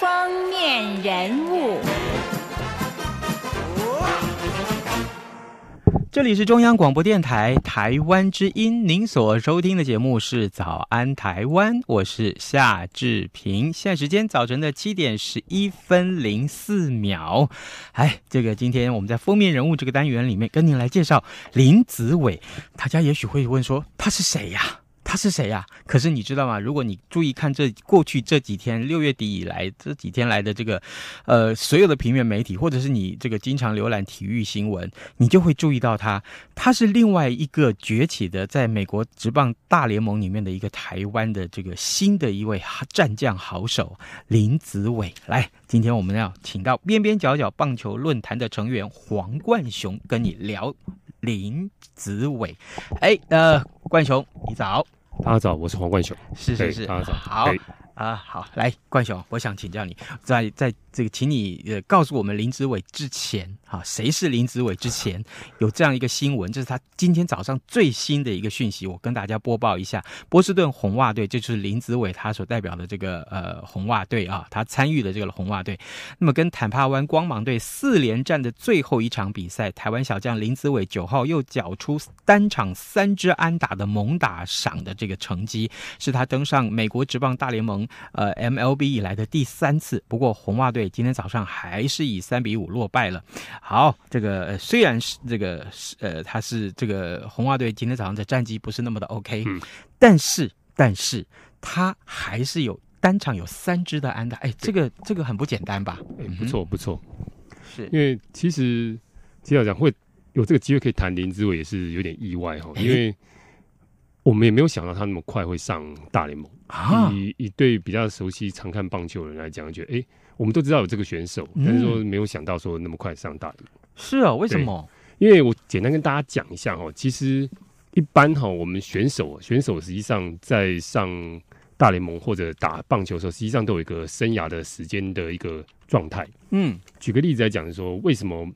封面人物，这里是中央广播电台台湾之音，您所收听的节目是《早安台湾》，我是夏志平，现在时间早晨的七点十一分零四秒。哎，这个今天我们在封面人物这个单元里面跟您来介绍林子伟，大家也许会问说他是谁呀？他是谁呀？可是你知道吗？如果你注意看这过去这几天六月底以来这几天来的这个，呃，所有的平面媒体，或者是你这个经常浏览体育新闻，你就会注意到他。他是另外一个崛起的，在美国职棒大联盟里面的一个台湾的这个新的一位战将好手林子伟。来，今天我们要请到边边角角棒球论坛的成员黄冠雄跟你聊。林子伟，哎，那冠雄，你早，大家早，我是黄冠雄，是是是，大家早，好啊，好，来，冠雄，我想请教你在在。这个，请你呃告诉我们，林子伟之前啊，谁是林子伟？之前 有这样一个新闻，这是他今天早上最新的一个讯息，我跟大家播报一下。波士顿红袜队，这就是林子伟他所代表的这个呃红袜队啊，他参与的这个红袜队。那么，跟坦帕湾光芒队四连战的最后一场比赛，台湾小将林子伟九号又缴出单场三支安打的猛打赏的这个成绩，是他登上美国职棒大联盟呃 MLB 以来的第三次。不过，红袜队。今天早上还是以三比五落败了。好，这个虽然是这个是呃，他是这个红袜队今天早上的战绩不是那么的 OK，但是但是他还是有单场有三支的安打，哎，这个这个很不简单吧？哎、不错不错，是因为其实下来讲会有这个机会可以谈林志伟也是有点意外哈，因为我们也没有想到他那么快会上大联盟啊。以以对比较熟悉常看棒球的人来讲，觉得哎。我们都知道有这个选手，但是说没有想到说那么快上大是啊，为什么？因为我简单跟大家讲一下哈，其实一般哈，我们选手选手实际上在上大联盟或者打棒球时候，实际上都有一个生涯的时间的一个状态。嗯，举个例子来讲，说为什么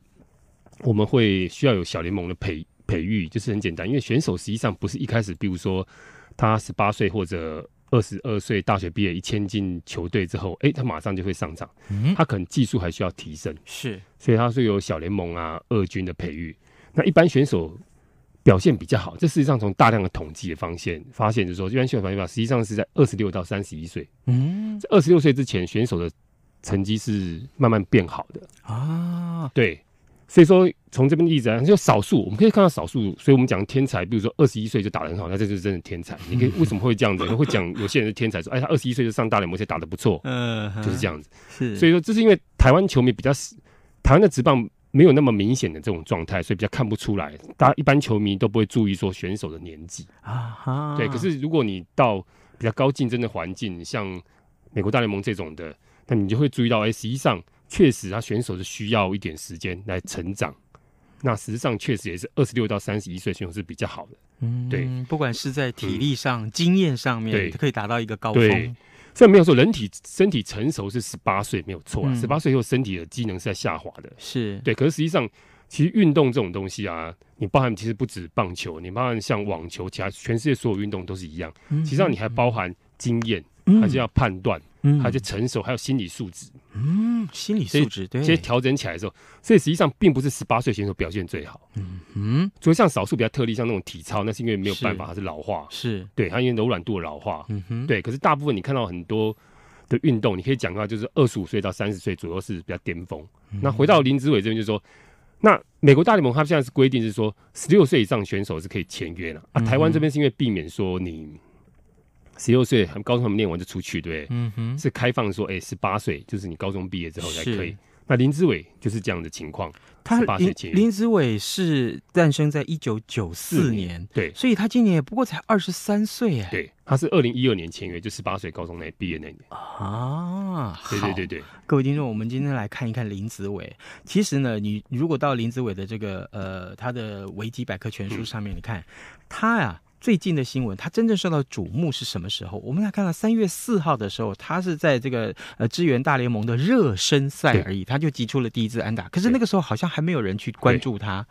我们会需要有小联盟的培培育？就是很简单，因为选手实际上不是一开始，比如说他十八岁或者。二十二岁大学毕业，一签进球队之后，哎，他马上就会上涨。嗯，他可能技术还需要提升，是。所以他是有小联盟啊、二军的培育。那一般选手表现比较好，这实际上从大量的统计的发现，发现就是说，一般选手表现实际上是在二十六到三十一岁。嗯，在二十六岁之前，选手的成绩是慢慢变好的啊。对。所以说，从这边例子讲，就少数，我们可以看到少数。所以我们讲天才，比如说二十一岁就打得很好，那这就是真的天才。你可以为什么会这样子？会讲有些人是天才，说哎，他二十一岁就上大联盟，而且打的不错，嗯，就是这样子。是，所以说这是因为台湾球迷比较，台湾的职棒没有那么明显的这种状态，所以比较看不出来。大家一般球迷都不会注意说选手的年纪啊，对。可是如果你到比较高竞争的环境，像美国大联盟这种的，那你就会注意到哎、实际上。确实，他选手是需要一点时间来成长。那实际上，确实也是二十六到三十一岁选手是比较好的。嗯，对，不管是在体力上、经验上面，对，可以达到一个高峰。虽然没有说人体身体成熟是十八岁没有错啊，十八岁以后身体的机能是在下滑的，是对。可是实际上，其实运动这种东西啊，你包含其实不止棒球，你包含像网球，其他全世界所有运动都是一样。实上，你还包含经验。还是要判断，还是成熟，还有心理素质。嗯，心理素质对。其实调整起来的时候，所以实际上并不是十八岁选手表现最好。嗯嗯，除非像少数比较特例，像那种体操，那是因为没有办法，它是老化。是，对，它因为柔软度的老化。嗯哼，对。可是大部分你看到很多的运动，你可以讲的就是二十五岁到三十岁左右是比较巅峰。那回到林志伟这边，就是说，那美国大联盟他现在是规定是说十六岁以上选手是可以签约了。啊，台湾这边是因为避免说你。十六岁，他们高中念完就出去，对，是开放说，哎，十八岁，就是你高中毕业之后才可以。那林志伟就是这样的情况，他林林志伟是诞生在一九九四年，对，所以他今年也不过才二十三岁，哎，对，他是二零一二年签约，就十八岁高中那毕业那年啊，对对对对。各位听众，我们今天来看一看林志伟。其实呢，你如果到林志伟的这个呃他的维基百科全书上面，你看他呀。最近的新闻，他真正受到瞩目是什么时候？我们来看到三月四号的时候，他是在这个呃支援大联盟的热身赛而已，他就击出了第一次安打。可是那个时候好像还没有人去关注他，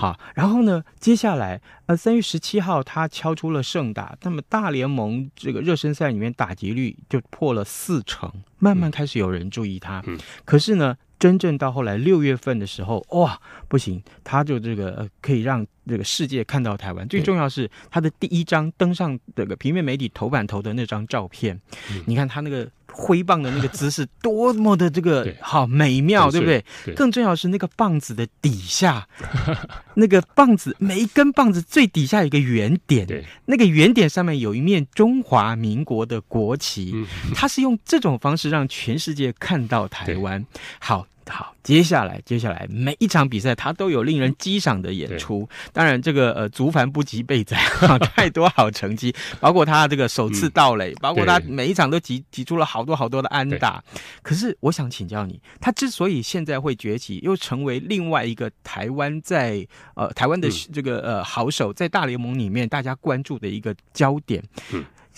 好。然后呢，接下来呃三月十七号他敲出了胜打，那么大联盟这个热身赛里面打击率就破了四成，慢慢开始有人注意他。可是呢。真正到后来六月份的时候，哇，不行，他就这个可以让这个世界看到台湾。最重要是他的第一张登上这个平面媒体头版头的那张照片，你看他那个。挥棒的那个姿势多么的这个好美妙，对不对？更重要是那个棒子的底下，那个棒子每一根棒子最底下有一个圆点，那个圆点上面有一面中华民国的国旗，它是用这种方式让全世界看到台湾。好。好，接下来，接下来每一场比赛他都有令人激赏的演出。当然，这个呃，足凡不及备载，哈，太多好成绩，包括他这个首次到垒，包括他每一场都挤挤出了好多好多的安打。可是，我想请教你，他之所以现在会崛起，又成为另外一个台湾在呃台湾的这个呃好手，在大联盟里面大家关注的一个焦点。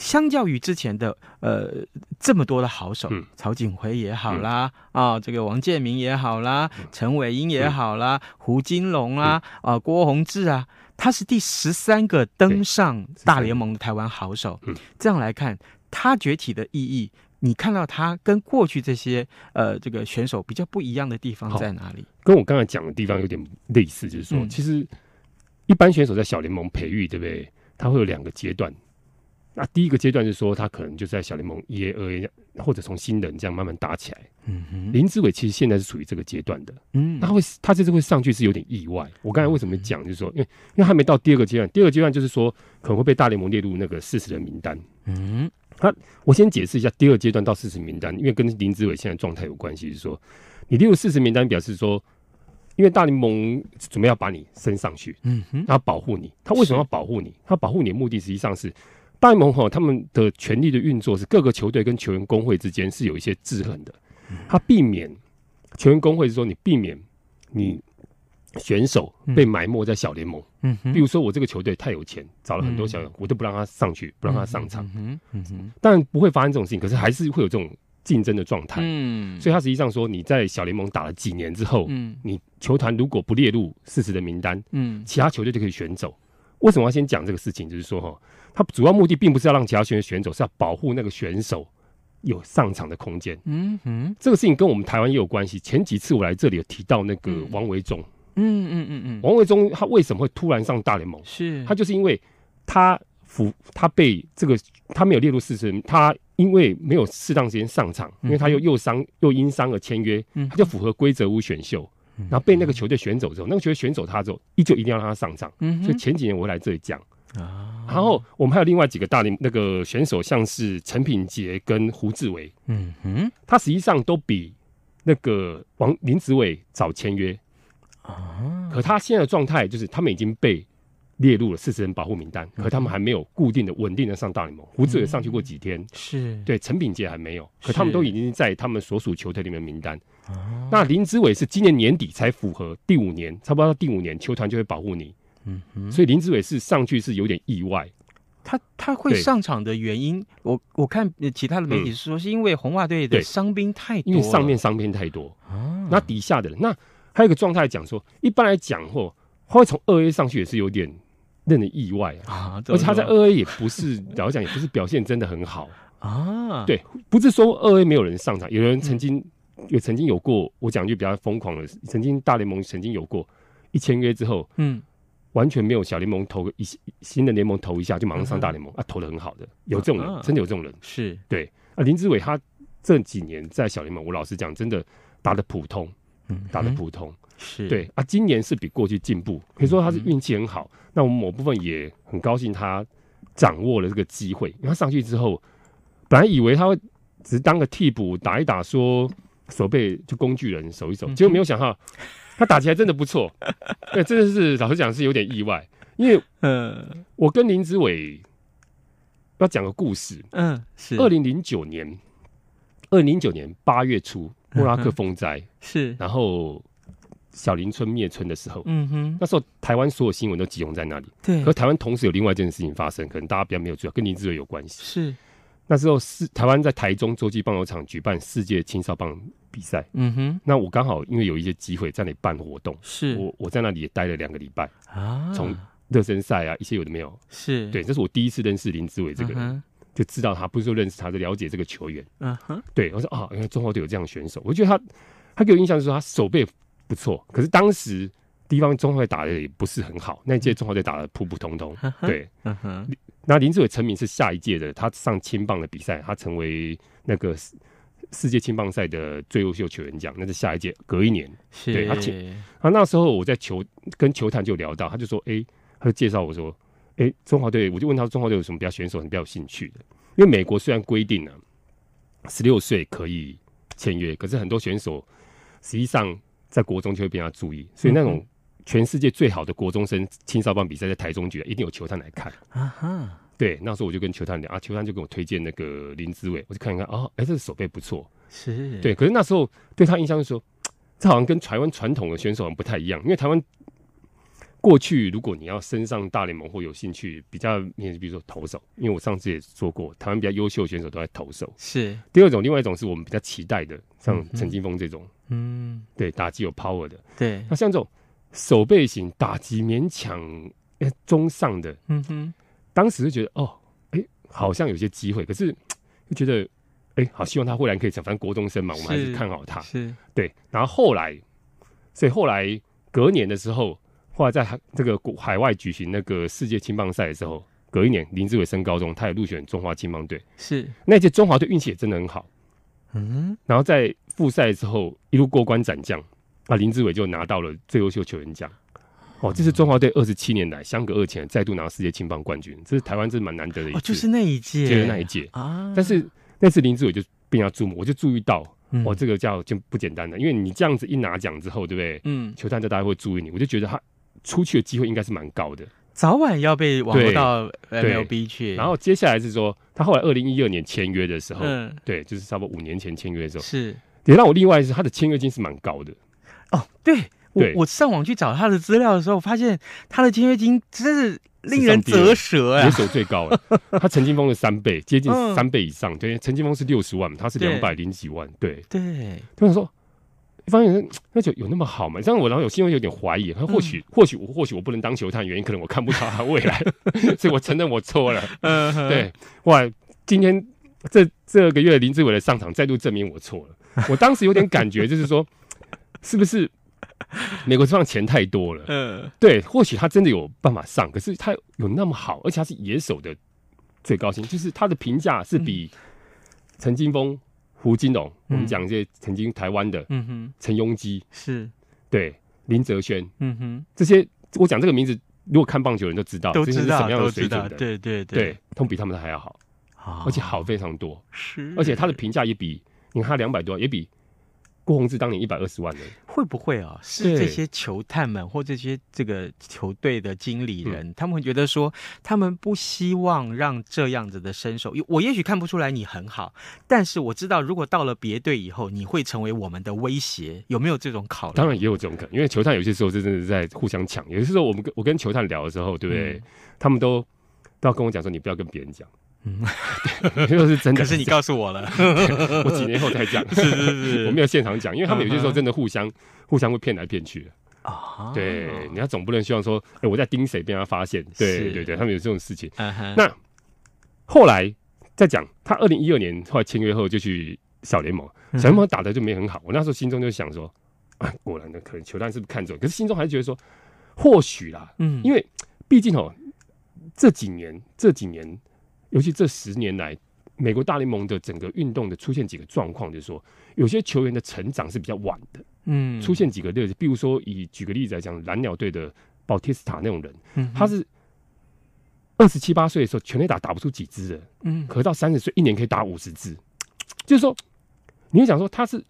相较于之前的呃这么多的好手，曹景辉也好啦，啊这个王建民也好啦，陈伟英也好啦，胡金龙啊，啊郭宏志啊，他是第十三个登上大联盟的台湾好手。嗯、这样来看，他崛起的意义，你看到他跟过去这些呃这个选手比较不一样的地方在哪里？跟我刚才讲的地方有点类似，就是说，其实一般选手在小联盟培育，对不对？他会有两个阶段。那第一个阶段是说他可能就在小联盟一 A、二 A 或者从新人这样慢慢打起来。嗯哼，林志伟其实现在是处于这个阶段的。嗯，他会他这次会上去是有点意外。我刚才为什么讲就是说，因为因为还没到第二个阶段。第二个阶段就是说可能会被大联盟列入那个四十人名单。嗯，他我先解释一下第二阶段到四十名单，因为跟林志伟现在状态有关系。是说你列入四十名单，表示说因为大联盟准备要把你升上去。嗯哼，他保护你，他为什么要保护你？他保护你的目的实际上是。大联盟哈，他们的权力的运作是各个球队跟球员工会之间是有一些制衡的。他避免球员工会是说你避免你选手被埋没在小联盟。嗯，比如说我这个球队太有钱，找了很多小我都不让他上去，不让他上场。嗯哼，但不会发生这种事情，可是还是会有这种竞争的状态。嗯，所以他实际上说，你在小联盟打了几年之后，嗯，你球团如果不列入事实的名单，嗯，其他球队就可以选走。为什么要先讲这个事情？就是说哈。他主要目的并不是要让其他选手选走，是要保护那个选手有上场的空间。嗯嗯，这个事情跟我们台湾也有关系。前几次我来这里有提到那个王维忠。嗯嗯嗯嗯，王维忠他为什么会突然上大联盟？是他就是因为他符他被这个他没有列入四十人，他因为没有适当时间上场，因为他又又伤又因伤而签约，他就符合规则无选秀，然后被那个球队选走之后，那个球队选走他之后，依旧一定要让他上场。所以前几年我来这里讲。啊，然后我们还有另外几个大林那个选手，像是陈品杰跟胡志伟，嗯哼，他实际上都比那个王林志伟早签约啊，可他现在的状态就是他们已经被列入了四十人保护名单，可他们还没有固定的、稳定的上大联盟。胡志伟上去过几天，是对陈品杰还没有，可他们都已经在他们所属球队里面名单。那林志伟是今年年底才符合第五年，差不多到第五年球团就会保护你。嗯哼，所以林志伟是上去是有点意外。他他会上场的原因，我我看其他的媒体是说，是因为红袜队的伤兵太，因为上面伤兵太多啊。那底下的人，那还有一个状态讲说，一般来讲或会从二 A 上去也是有点令的意外啊。而且他在二 A 也不是，实讲也不是表现真的很好啊。对，不是说二 A 没有人上场，有人曾经有曾经有过，我讲句比较疯狂的，曾经大联盟曾经有过一签约之后，嗯。完全没有小联盟投一新的联盟投一下就马上上大联盟啊，投的很好的，有这种人，真的有这种人，是对啊。林志伟他这几年在小联盟，我老实讲，真的打的普通，打的普通是对啊。今年是比过去进步，可以说他是运气很好。那我们某部分也很高兴他掌握了这个机会，因为他上去之后，本来以为他会只当个替补打一打，说手背就工具人守一守，结果没有想到。他打起来真的不错，对，真的是老实讲是有点意外，因为嗯，我跟林志伟要讲个故事，嗯，是二零零九年，二零零九年八月初，莫拉克风灾是，然后小林村灭村的时候，嗯哼，那时候台湾所有新闻都集中在那里，对，和台湾同时有另外一件事情发生，可能大家比较没有注意，跟林志伟有关系，是那时候是台湾在台中洲际棒球场举办世界青少年棒。比赛，嗯哼，那我刚好因为有一些机会在那里办活动，是，我我在那里也待了两个礼拜啊，从热身赛啊，一些有的没有，是对，这是我第一次认识林志伟这个人，就知道他不是说认识他，是了解这个球员，嗯哼，对，我说啊，因为中华队有这样的选手，我觉得他他给我印象是说他手背不错，可是当时地方中华队打的也不是很好，那届中华队打的普普通通，对，嗯哼，那林志伟成名是下一届的，他上千磅的比赛，他成为那个。世界青棒赛的最优秀球员奖，那是下一届隔一年。对，而且啊，那时候我在球跟球探就聊到，他就说，哎，他就介绍我说，哎，中华队，我就问他，中华队有什么比较选手你比较有兴趣的？因为美国虽然规定了十六岁可以签约，可是很多选手实际上在国中就会被他注意，所以那种全世界最好的国中生青少棒比赛，在台中举，一定有球探来看。啊哈。对，那时候我就跟球探聊啊，球探就给我推荐那个林志伟，我就看一看啊，哎，这守背不错，是对。可是那时候对他印象就说，这好像跟台湾传统的选手很不太一样，因为台湾过去如果你要升上大联盟或有兴趣比较，你比如说投手，因为我上次也说过，台湾比较优秀的选手都在投手。是，第二种，另外一种是我们比较期待的，像陈金峰这种，嗯，对，打击有 power 的，对。那像这种守背型打击勉强中上的，嗯哼。当时就觉得哦，哎，好像有些机会，可是就觉得哎，好希望他忽来可以成，反正国中生嘛，我们还是看好他。是，对。然后后来，所以后来隔年的时候，后来在这个国海外举行那个世界青棒赛的时候，隔一年林志伟升高中，他也入选中华青棒队。是，那届中华队运气也真的很好。嗯，然后在复赛之后一路过关斩将，啊，林志伟就拿到了最优秀球员奖。哦，这是中华队二十七年来相隔二年再度拿到世界青棒冠军，这是台湾，这是蛮难得的一届。哦，就是那一届，就是那一届啊。但是那次林志伟就比较注目，我就注意到，哦，这个叫就不简单的，因为你这样子一拿奖之后，对不对？嗯，球探就大家会注意你，我就觉得他出去的机会应该是蛮高的，早晚要被网到 L B 去。然后接下来是说，他后来二零一二年签约的时候，嗯，对，就是差不多五年前签约的时候，是。也让我另外是他的签约金是蛮高的。哦，对。我我上网去找他的资料的时候，发现他的签约金真是令人折舌哎，选手最高了，他陈金峰的三倍，接近三倍以上。对，陈金峰是六十万，他是两百零几万。对对，他们说，发现那就有那么好这像我然后有心中有点怀疑，他或许或许我或许我不能当球探原因，可能我看不到他未来，所以我承认我错了。嗯，对，哇，今天这这个月林志伟的上场再度证明我错了。我当时有点感觉，就是说，是不是？美国上钱太多了，嗯，对，或许他真的有办法上，可是他有那么好，而且他是野手的最高薪，就是他的评价是比陈金峰、胡金龙，我们讲这些曾经台湾的，嗯哼，陈庸基是，对，林哲轩，嗯哼，这些我讲这个名字，如果看棒球人都知道，都是什么样的水准的，对对对，他们比他们还要好，而且好非常多，是，而且他的评价也比你看他两百多，也比。郭宏志当年一百二十万人，会不会啊？是这些球探们或这些这个球队的经理人，他们会觉得说，他们不希望让这样子的身手。我也许看不出来你很好，但是我知道，如果到了别队以后，你会成为我们的威胁。有没有这种考虑？当然也有这种可能，因为球探有些时候是真的是在互相抢。有些时候我们跟我跟球探聊的时候，对不对？他们都都要跟我讲说，你不要跟别人讲。嗯，又是真的。可是你告诉我了，我几年后再讲。是是是，我没有现场讲，因为他们有些时候真的互相互相会骗来骗去的啊。对，你要总不能希望说，哎，我在盯谁被他发现？对对对，他们有这种事情。那后来再讲，他二零一二年后来签约后就去小联盟，小联盟打的就没很好。我那时候心中就想说，啊，果然的，可能球探是不是看中？可是心中还是觉得说，或许啦。嗯，因为毕竟哦，这几年，这几年。尤其这十年来，美国大联盟的整个运动的出现几个状况，就是说有些球员的成长是比较晚的，嗯，出现几个例子，比如说以举个例子来讲，蓝鸟队的保蒂斯塔那种人，嗯，他是二十七八岁的时候全力打打不出几支的，嗯，可到三十岁一年可以打五十支，就是说你会想说他是，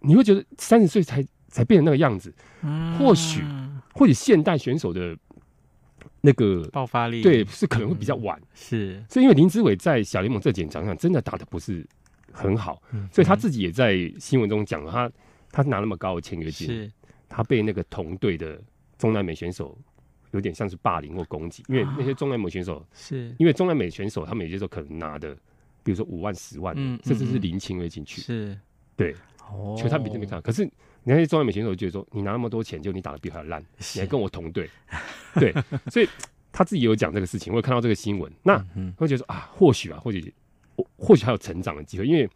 你会觉得三十岁才才变成那个样子，或许或许现代选手的。那个爆发力对是可能会比较晚，是，所以因为林志伟在小联盟这几年场上真的打的不是很好，所以他自己也在新闻中讲了，他他拿那么高的签约金，是，他被那个同队的中南美选手有点像是霸凌或攻击，因为那些中南美选手是因为中南美选手他们有些时候可能拿的，比如说五万十万的，甚至是零签约进去，是，对。球探比这没看，可是你看那些专业美选手，觉得说你拿那么多钱，就你打的比他烂，你还跟我同队，对，所以他自己有讲这个事情，我有看到这个新闻，那嗯，他觉得说啊，或许啊，或许，或许还有成长的机会，因为。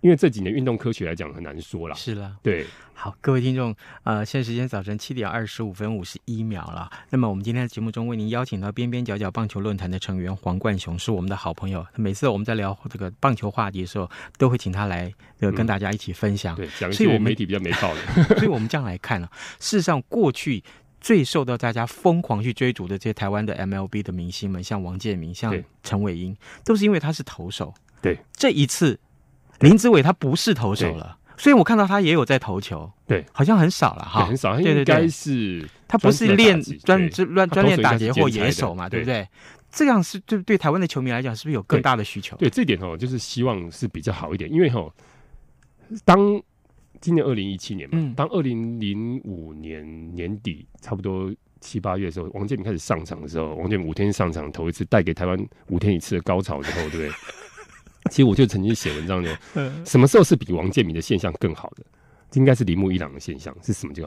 因为这几年运动科学来讲很难说了，是了，对。好，各位听众，呃，现在时间早晨七点二十五分五十一秒了。那么我们今天的节目中为您邀请到边边角角棒球论坛的成员黄冠雄，是我们的好朋友。每次我们在聊这个棒球话题的时候，都会请他来跟大家一起分享，对，一些我们媒体比较没道的。所以我们这样来看啊，事实上，过去最受到大家疯狂去追逐的这些台湾的 MLB 的明星们，像王建民、像陈伟英，都是因为他是投手。对，这一次。林志伟他不是投手了，所以我看到他也有在投球，对，好像很少了哈，很少，应该是他不是练专专乱专练打劫或野手嘛，对不对？这样是对对台湾的球迷来讲，是不是有更大的需求？对，这点哦，就是希望是比较好一点，因为哦，当今年二零一七年嘛，当二零零五年年底差不多七八月的时候，王建民开始上场的时候，王建民五天上场投一次，带给台湾五天一次的高潮之后，对不对？其实我就曾经写文章呢，什么时候是比王建民的现象更好的？应该是铃木一朗的现象，是什么叫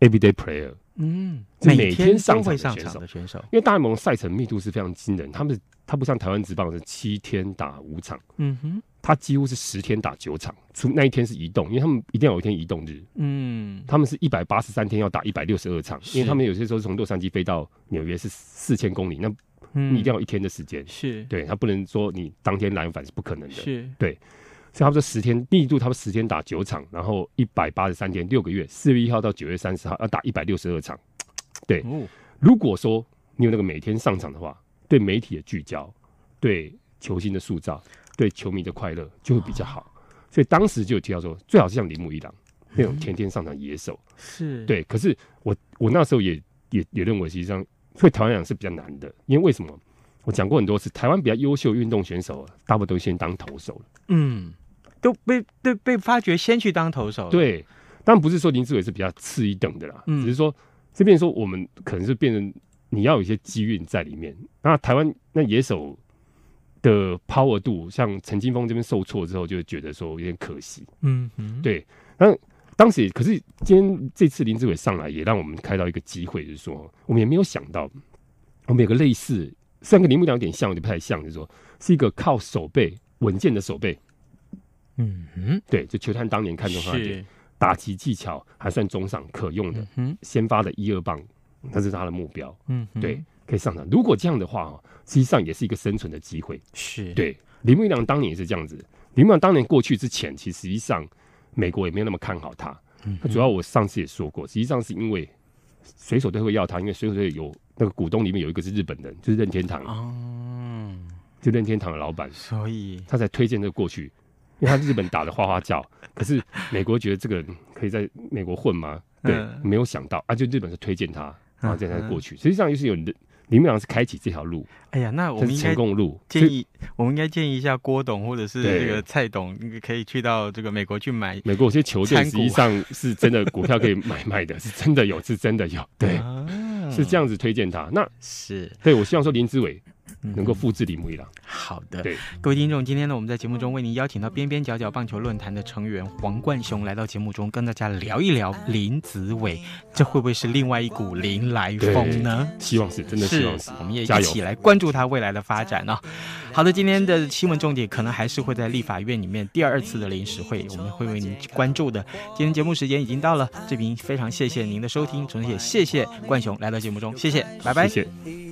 everyday player？嗯，每天上场上场的选手，因为大联盟赛程密度是非常惊人，他们他不像台湾职棒是七天打五场，嗯哼，他几乎是十天打九场，除那一天是移动，因为他们一定要有一天移动日，嗯，他们是一百八十三天要打一百六十二场，因为他们有些时候从洛杉矶飞到纽约是四千公里，那。你一定要一天的时间，是对他不能说你当天来返是不可能的，是对，所以差不多十天，密度他们十天打九场，然后一百八十三天，六个月，四月一号到九月三十号要打一百六十二场，对。如果说你有那个每天上场的话，对媒体的聚焦，对球星的塑造，对球迷的快乐就会比较好。所以当时就有提到说，最好是像铃木一郎那种天天上场野手，是对。可是我我那时候也也也认为，实际上。会投完是比较难的，因为为什么？我讲过很多次，台湾比较优秀运动选手，大部分都先当投手了。嗯，都被被被发掘先去当投手。对，但然不是说林志伟是比较次一等的啦，只是说这边说我们可能是变成你要有一些机运在里面。那台湾那野手的 power 度，像陈金峰这边受挫之后，就觉得说有点可惜。嗯嗯，对，那当时可是今天这次林志伟上来也让我们开到一个机会，就是说我们也没有想到，我们有个类似，虽然跟林木良有点像，就不太像，就是说是一个靠手背稳健的手背。嗯哼，对，就球探当年看中他点打击技巧还算中上可用的，嗯、先发的一二棒，那是他的目标。嗯，对，可以上场。如果这样的话实际上也是一个生存的机会。是，对，林木良当年也是这样子。林木良当年过去之前，其实实际上。美国也没有那么看好他，嗯、主要我上次也说过，实际上是因为水手都会要他，因为水手队有那个股东里面有一个是日本人，就是任天堂，哦，就任天堂的老板，所以他才推荐个过去，因为他日本打的花花叫，可是美国觉得这个可以在美国混吗？对，没有想到啊，就日本是推荐他，然后这才过去，实际上就是有。林明阳是开启这条路。哎呀，那我们应该成功路建议，我们应该建议一下郭董或者是这个蔡董，可以去到这个美国去买美国有些球队，实际上是真的股票可以买卖的，是真的有，是真的有，对，是这样子推荐他。那是对我希望说林志伟。能够复制李木一郎。好的，对各位听众，今天呢，我们在节目中为您邀请到边边角角棒球论坛的成员黄冠雄来到节目中，跟大家聊一聊林子伟，这会不会是另外一股林来风呢？希望是，真的是。我们也一起来关注他未来的发展啊。好的，今天的新闻重点可能还是会在立法院里面第二次的临时会，我们会为您关注的。今天节目时间已经到了，这边非常谢谢您的收听，同时也谢谢冠雄来到节目中，谢谢，拜拜。